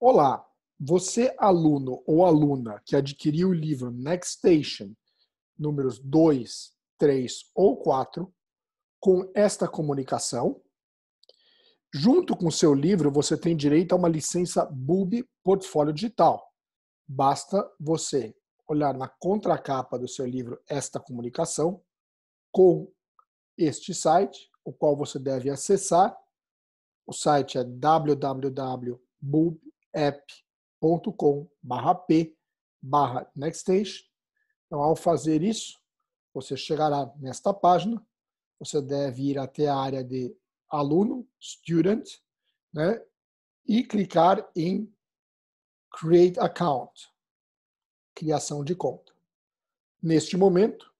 Olá, você aluno ou aluna que adquiriu o livro Next Station, números 2, 3 ou 4, com esta comunicação, junto com seu livro você tem direito a uma licença BUB Portfólio Digital. Basta você olhar na contracapa do seu livro Esta Comunicação com este site, o qual você deve acessar. O site é www.bub app.com barra p barra nextstage. Então, ao fazer isso, você chegará nesta página, você deve ir até a área de aluno, student, né? e clicar em Create Account, criação de conta. Neste momento,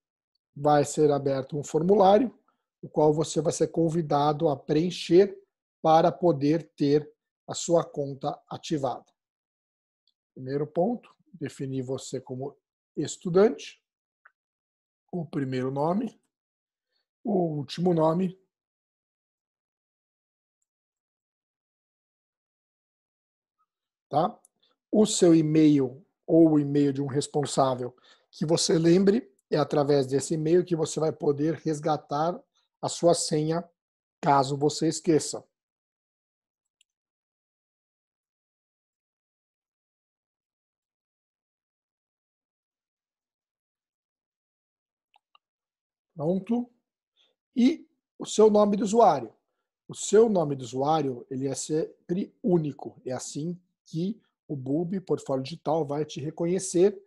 vai ser aberto um formulário, o qual você vai ser convidado a preencher para poder ter a sua conta ativada. Primeiro ponto, definir você como estudante, o primeiro nome, o último nome tá? O seu e-mail ou o e-mail de um responsável que você lembre é através desse e-mail que você vai poder resgatar a sua senha caso você esqueça. pronto, e o seu nome de usuário. O seu nome de usuário ele é sempre único. É assim que o Bulb Portfólio Digital vai te reconhecer,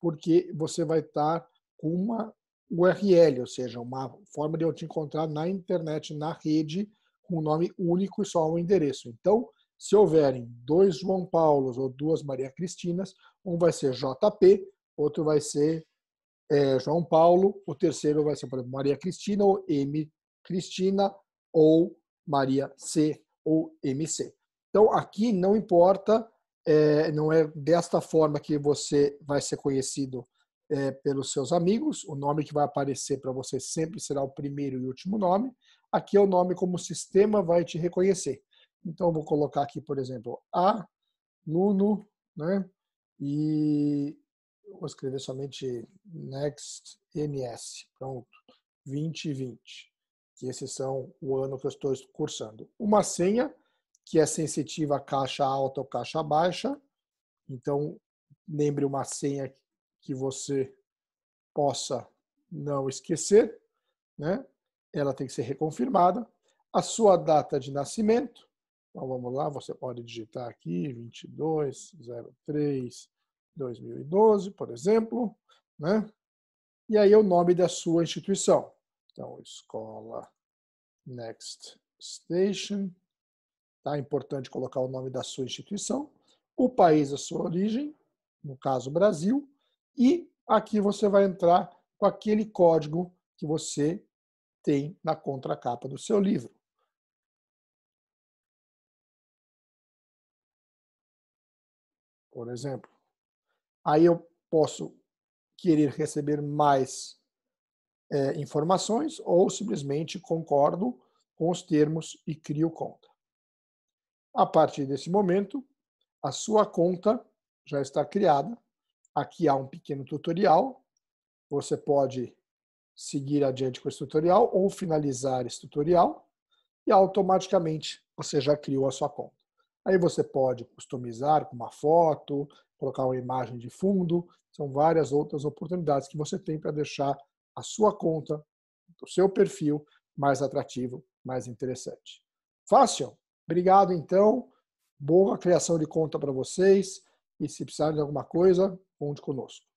porque você vai estar com uma URL, ou seja, uma forma de eu te encontrar na internet, na rede, com um nome único e só um endereço. Então, se houverem dois João Paulos ou duas Maria Cristinas, um vai ser JP, outro vai ser é, João Paulo, o terceiro vai ser, por exemplo, Maria Cristina ou M. Cristina ou Maria C ou MC. Então, aqui não importa, é, não é desta forma que você vai ser conhecido é, pelos seus amigos. O nome que vai aparecer para você sempre será o primeiro e último nome. Aqui é o nome como o sistema vai te reconhecer. Então, eu vou colocar aqui, por exemplo, aluno, né? E vou escrever somente next ns pronto, 2020, que esses são o ano que eu estou cursando. Uma senha que é sensitiva a caixa alta ou caixa baixa, então lembre uma senha que você possa não esquecer, né? Ela tem que ser reconfirmada. A sua data de nascimento, então vamos lá, você pode digitar aqui 2203 2012, por exemplo, né? E aí é o nome da sua instituição. Então, escola Next Station. Tá é importante colocar o nome da sua instituição, o país a sua origem, no caso Brasil, e aqui você vai entrar com aquele código que você tem na contracapa do seu livro. Por exemplo, Aí eu posso querer receber mais é, informações ou simplesmente concordo com os termos e crio conta. A partir desse momento, a sua conta já está criada. Aqui há um pequeno tutorial. Você pode seguir adiante com esse tutorial ou finalizar esse tutorial e automaticamente você já criou a sua conta. Aí você pode customizar com uma foto, colocar uma imagem de fundo, são várias outras oportunidades que você tem para deixar a sua conta, o seu perfil mais atrativo, mais interessante. Fácil? Obrigado então. Boa criação de conta para vocês e se precisarem de alguma coisa, conte conosco.